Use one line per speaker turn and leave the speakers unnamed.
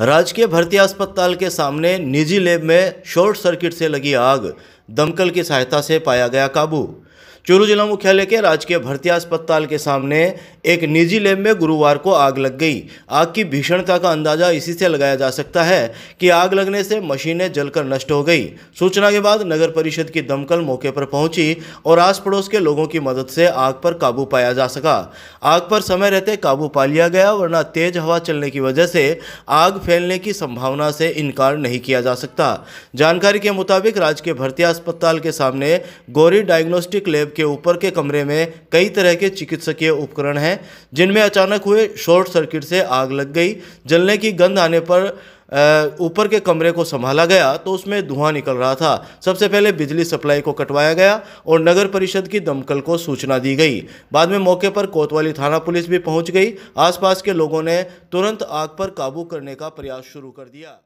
राजकीय भर्ती अस्पताल के सामने निजी लैब में शॉर्ट सर्किट से लगी आग दमकल की सहायता से पाया गया काबू चूरू जिला मुख्यालय के राजकीय भर्ती अस्पताल के सामने एक निजी लैब में गुरुवार को आग लग गई आग की भीषणता का अंदाजा इसी से लगाया जा सकता है कि आग लगने से मशीनें जलकर नष्ट हो गई सूचना के बाद नगर परिषद की दमकल मौके पर पहुंची और आस पड़ोस के लोगों की मदद से आग पर काबू पाया जा सका आग पर समय रहते काबू पा लिया गया वरना तेज हवा चलने की वजह से आग फैलने की संभावना से इनकार नहीं किया जा सकता जानकारी के मुताबिक राजकीय भर्ती अस्पताल के सामने गौरी डायग्नोस्टिक लैब के ऊपर के कमरे में कई तरह के चिकित्सकीय उपकरण हैं जिनमें अचानक हुए शॉर्ट सर्किट से आग लग गई जलने की गंध आने पर ऊपर के कमरे को संभाला गया तो उसमें धुआं निकल रहा था सबसे पहले बिजली सप्लाई को कटवाया गया और नगर परिषद की दमकल को सूचना दी गई बाद में मौके पर कोतवाली थाना पुलिस भी पहुंच गई आसपास के लोगों ने तुरंत आग पर काबू करने का प्रयास शुरू कर दिया